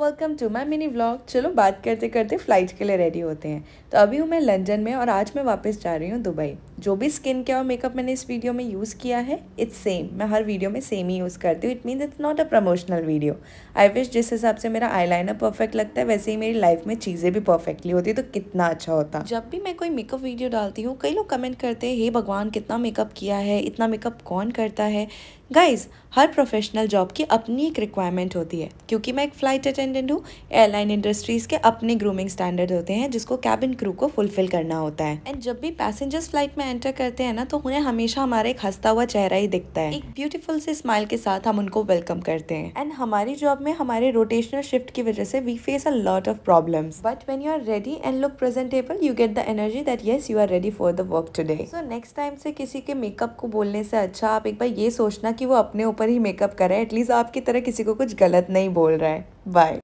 welcome to my mini vlog चलो बात करते करते फ़्लाइट के लिए रेडी होते हैं तो अभी हूँ मैं लंदन में और आज मैं वापस जा रही हूँ दुबई जो भी स्किन केयर और मेकअप मैंने इस वीडियो में यूज़ किया है इट्स सेम मैं हर वीडियो में सेम ही यूज़ करती हूँ it means it's not a promotional video I wish जिस हिसाब से मेरा आई परफेक्ट लगता है वैसे ही मेरी लाइफ में चीज़ें भी परफेक्टली होती तो कितना अच्छा होता जब भी मैं कोई मेकअप वीडियो डालती हूँ कई लोग कमेंट करते हैं हे भगवान कितना मेकअप किया है इतना मेकअप कौन करता है गाइज हर प्रोफेशनल जॉब की अपनी एक रिक्वायरमेंट होती है क्योंकि मैं एक फ़्लाइट अटेंडेंट हूँ एयरलाइन इंडस्ट्रीज़ के अपने ग्रूमिंग स्टैंडर्ड होते हैं जिसको कैबिन क्रू को फुलफिल करना होता है एंड जब भी पैसेंजर्स फ्लाइट में एंटर करते हैं ना तो उन्हें हमेशा हमारा एक हंसता हुआ चेहरा ही दिखता है एक ब्यूटीफुल से स्माइल के साथ हम उनको वेलकम करते हैं एंड हमारी जॉब में हमारे रोटेशनल शिफ्ट की वजह से we face a lot of problem but when you are ready and look presentable you get the energy that yes you are ready for the work today so next time से किसी के makeup को बोलने से अच्छा आप एक बार ये सोचना की वो अपने ऊपर ही मेकअप करे एटलीस्ट आपकी तरह किसी को कुछ गलत नहीं बोल रहा है बाय